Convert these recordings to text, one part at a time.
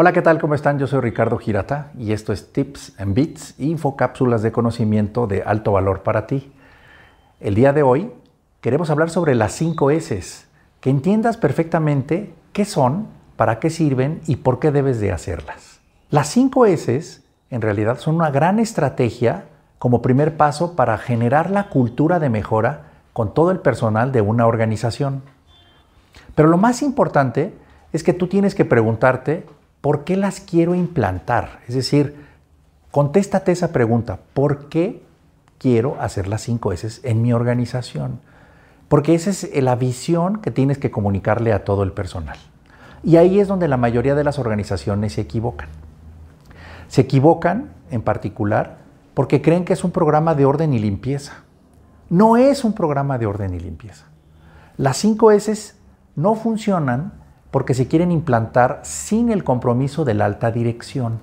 Hola, ¿qué tal? ¿Cómo están? Yo soy Ricardo Girata y esto es Tips and Bits, infocápsulas de conocimiento de alto valor para ti. El día de hoy queremos hablar sobre las 5 S, que entiendas perfectamente qué son, para qué sirven y por qué debes de hacerlas. Las 5 S en realidad son una gran estrategia como primer paso para generar la cultura de mejora con todo el personal de una organización. Pero lo más importante es que tú tienes que preguntarte ¿por qué las quiero implantar? Es decir, contéstate esa pregunta, ¿por qué quiero hacer las 5 S en mi organización? Porque esa es eh, la visión que tienes que comunicarle a todo el personal. Y ahí es donde la mayoría de las organizaciones se equivocan. Se equivocan en particular porque creen que es un programa de orden y limpieza. No es un programa de orden y limpieza. Las 5 S no funcionan porque se quieren implantar sin el compromiso de la alta dirección.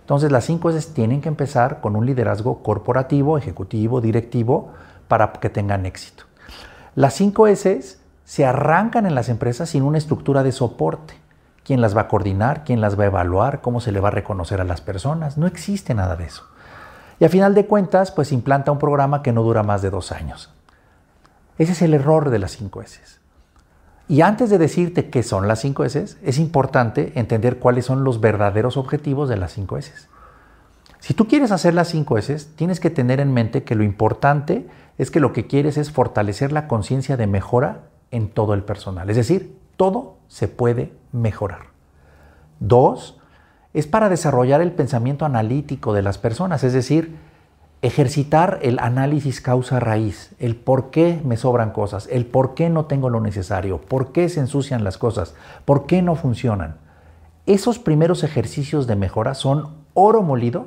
Entonces las cinco S tienen que empezar con un liderazgo corporativo, ejecutivo, directivo, para que tengan éxito. Las cinco S se arrancan en las empresas sin una estructura de soporte. ¿Quién las va a coordinar? ¿Quién las va a evaluar? ¿Cómo se le va a reconocer a las personas? No existe nada de eso. Y a final de cuentas, pues implanta un programa que no dura más de dos años. Ese es el error de las cinco S. Y antes de decirte qué son las 5 S, es importante entender cuáles son los verdaderos objetivos de las 5 S. Si tú quieres hacer las 5 S, tienes que tener en mente que lo importante es que lo que quieres es fortalecer la conciencia de mejora en todo el personal. Es decir, todo se puede mejorar. Dos, es para desarrollar el pensamiento analítico de las personas, es decir, ejercitar el análisis causa-raíz, el por qué me sobran cosas, el por qué no tengo lo necesario, por qué se ensucian las cosas, por qué no funcionan. Esos primeros ejercicios de mejora son oro molido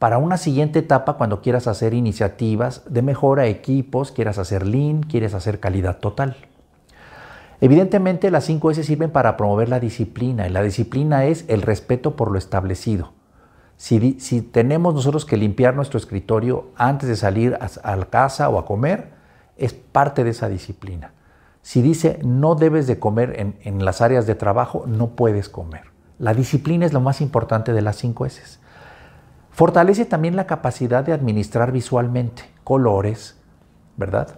para una siguiente etapa cuando quieras hacer iniciativas de mejora, equipos, quieras hacer lean, quieres hacer calidad total. Evidentemente las 5S sirven para promover la disciplina y la disciplina es el respeto por lo establecido si, tenemos nosotros que limpiar nuestro escritorio antes de salir a, casa o a comer, es parte de esa disciplina. Si dice no debes de comer en, las áreas de trabajo, no puedes comer. La disciplina es lo más importante de las cinco S. Fortalece también la capacidad de administrar visualmente colores, ¿verdad?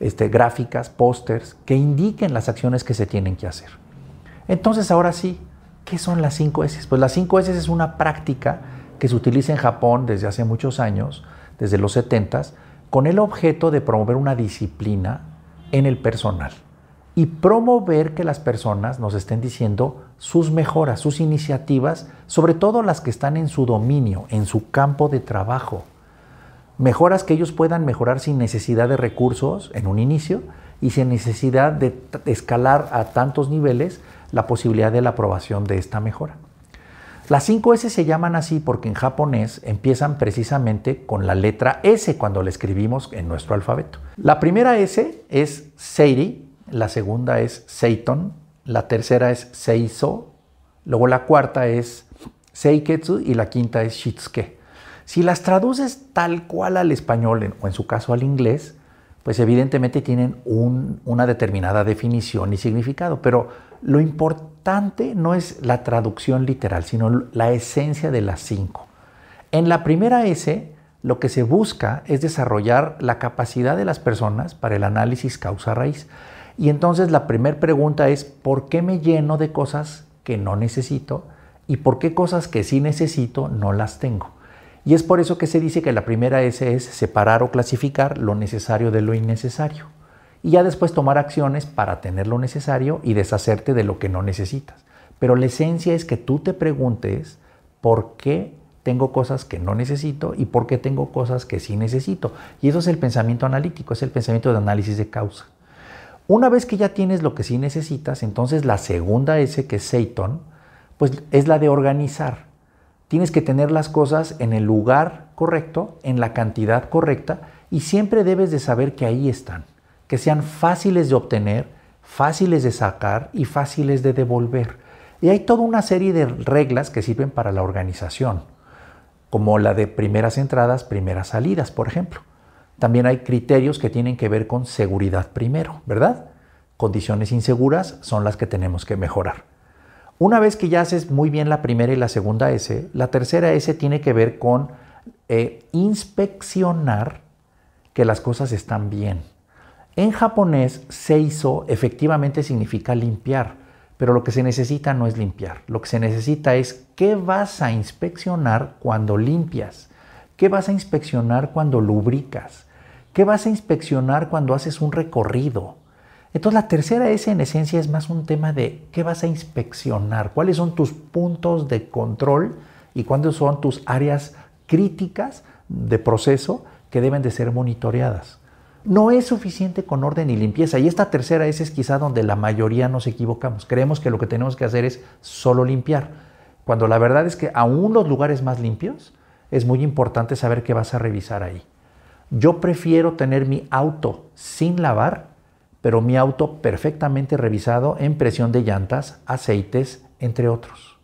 Este, gráficas, pósters, que indiquen las acciones que se tienen que hacer. Entonces ahora sí, ¿Qué son las 5 S? Pues las 5 S es una práctica que se utiliza en Japón desde hace muchos años, desde los 70, con el objeto de promover una disciplina en el personal y promover que las personas nos estén diciendo sus mejoras, sus iniciativas, sobre todo las que están en su dominio, en su campo de trabajo. Mejoras que ellos puedan mejorar sin necesidad de recursos en un inicio y sin necesidad de escalar a tantos niveles, la posibilidad de la aprobación de esta mejora. Las cinco s se llaman así porque en japonés empiezan precisamente con la letra S cuando la escribimos en nuestro alfabeto. La primera S es Seiri, la segunda es Seiton, la tercera es Seiso, luego la cuarta es Seiketsu y la quinta es Shitsuke. Si las traduces tal cual al español o en su caso al inglés, pues evidentemente tienen una determinada definición y significado, pero lo importante no es la traducción literal, sino la esencia de las cinco. En la primera S, lo que se busca es desarrollar la capacidad de las personas para el análisis causa-raíz. Y entonces la primera pregunta es, ¿por qué me lleno de cosas que no necesito? ¿Y por qué cosas que sí necesito no las tengo? Y es por eso que se dice que la primera S es separar o clasificar lo necesario de lo innecesario. Y ya después tomar acciones para tener lo necesario y deshacerte de lo que no necesitas. Pero la esencia es que tú te preguntes por qué tengo cosas que no necesito y por qué tengo cosas que sí necesito. Y eso es el pensamiento analítico, es el pensamiento de análisis de causa. Una vez que ya tienes lo que sí necesitas, entonces la segunda S, que es Seiton, pues es la de organizar. Tienes que tener las cosas en el lugar correcto, en la cantidad correcta y siempre debes de saber que ahí están, que sean fáciles de obtener, fáciles de sacar y fáciles de devolver. Y hay toda una serie de reglas que sirven para la organización, como la de primeras entradas, primeras salidas, por ejemplo. También hay criterios que tienen que ver con seguridad primero, ¿verdad? Condiciones inseguras son las que tenemos que mejorar. Una vez que ya haces muy bien la primera y la segunda S, la tercera S tiene que ver con eh, inspeccionar que las cosas están bien. En japonés, seiso efectivamente significa limpiar, pero lo que se necesita no es limpiar. Lo que se necesita es qué vas a inspeccionar cuando limpias, qué vas a inspeccionar cuando lubricas, qué vas a inspeccionar cuando haces un recorrido. Entonces la tercera S en esencia es más un tema de qué vas a inspeccionar, cuáles son tus puntos de control y cuáles son tus áreas críticas de proceso que deben de ser monitoreadas. No es suficiente con orden y limpieza. Y esta tercera S es quizá donde la mayoría nos equivocamos. Creemos que lo que tenemos que hacer es solo limpiar. Cuando la verdad es que aún los lugares más limpios, es muy importante saber qué vas a revisar ahí. Yo prefiero tener mi auto sin lavar pero mi auto perfectamente revisado en presión de llantas, aceites, entre otros.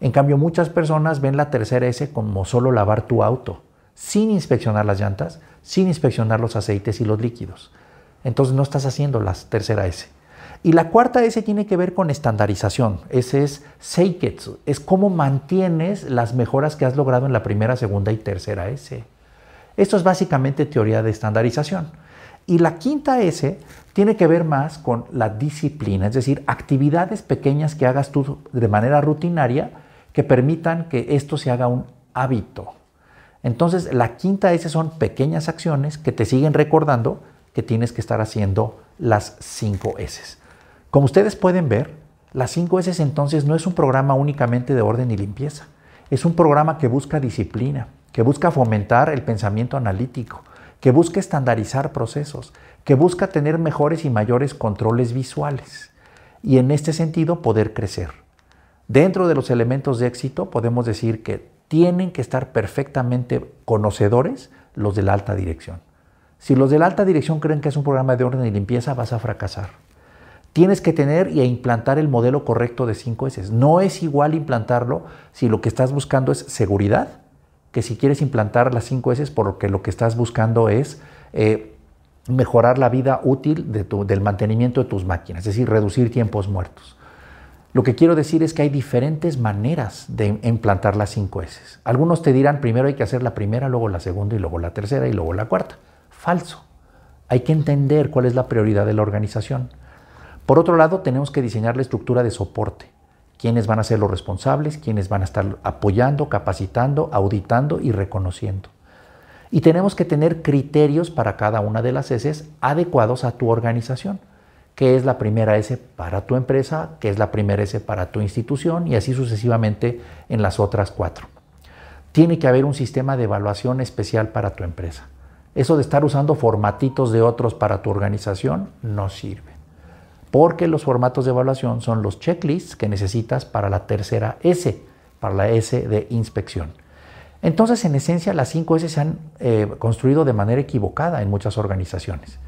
En cambio, muchas personas ven la tercera S como solo lavar tu auto, sin inspeccionar las llantas, sin inspeccionar los aceites y los líquidos. Entonces no estás haciendo la tercera S. Y la cuarta S tiene que ver con estandarización. Ese es Seiketsu. Es cómo mantienes las mejoras que has logrado en la primera, segunda y tercera S. Esto es básicamente teoría de estandarización. Y la quinta S tiene que ver más con la disciplina, es decir, actividades pequeñas que hagas tú de manera rutinaria que permitan que esto se haga un hábito. Entonces, la quinta S son pequeñas acciones que te siguen recordando que tienes que estar haciendo las cinco S. Como ustedes pueden ver, las cinco S entonces no es un programa únicamente de orden y limpieza, es un programa que busca disciplina, que busca fomentar el pensamiento analítico, que busca estandarizar procesos, que busca tener mejores y mayores controles visuales y en este sentido poder crecer. Dentro de los elementos de éxito podemos decir que tienen que estar perfectamente conocedores los de la alta dirección. Si los de la alta dirección creen que es un programa de orden y limpieza, vas a fracasar. Tienes que tener e implantar el modelo correcto de 5S. No es igual implantarlo si lo que estás buscando es seguridad que si quieres implantar las 5 S, porque lo que estás buscando es eh, mejorar la vida útil del mantenimiento de tus máquinas, es decir, reducir tiempos muertos. Lo que quiero decir es que hay diferentes maneras de implantar las 5 S. Algunos te dirán, primero hay que hacer la primera, luego la segunda, y luego la tercera, y luego la cuarta. Falso. Hay que entender cuál es la prioridad de la organización. Por otro lado, tenemos que diseñar la estructura de soporte quiénes van a ser los responsables, quiénes van a estar apoyando, capacitando, auditando y reconociendo. Y tenemos que tener criterios para cada una de las S adecuados a tu organización. ¿Qué es la primera S para tu empresa? ¿Qué es la primera S para tu institución? Y así sucesivamente en las otras cuatro. Tiene que haber un sistema de evaluación especial para tu empresa. Eso de estar usando formatitos de otros para tu organización no sirve porque los formatos de evaluación son los checklists que necesitas para la tercera S, para la S de inspección. Entonces, en esencia, las cinco S se han eh, construido de manera equivocada en muchas organizaciones.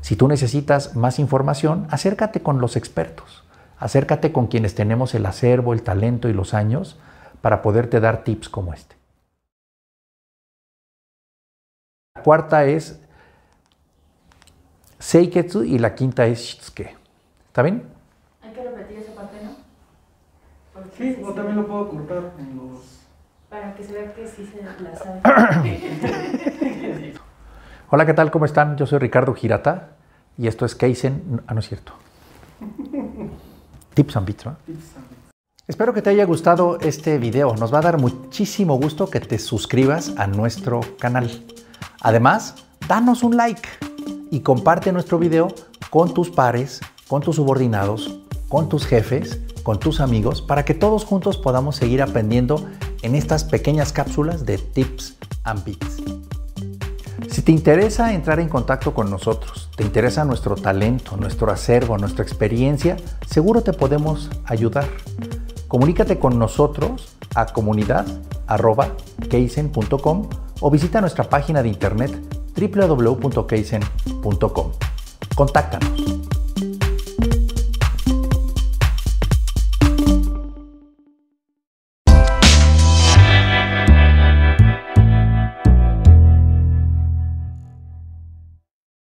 Si tú necesitas más información, acércate con los expertos, acércate con quienes tenemos el acervo, el talento y los años para poderte dar tips como este. La cuarta es Seiketsu y la quinta es Shitsuke. ¿Está bien? Hay que repetir esa parte, ¿no? sí, o también lo puedo cortar. en los... Para que se vea que sí se la Hola, ¿qué tal? ¿Cómo están? Yo soy Ricardo Girata y esto es Keisen... Ah, no es cierto. Tips and Bits, ¿no? Tips and Espero que te haya gustado este video. Nos va a dar muchísimo gusto que te suscribas a nuestro canal. Además, danos un like y comparte nuestro video con tus pares con tus subordinados, con tus jefes, con tus amigos, para que todos juntos podamos seguir aprendiendo en estas pequeñas cápsulas de tips and bits. Si te interesa entrar en contacto con nosotros, te interesa nuestro talento, nuestro acervo, nuestra experiencia, seguro te podemos ayudar. Comunícate con nosotros a comunidad.keisen.com o visita nuestra página de internet www.keisen.com. Contáctanos.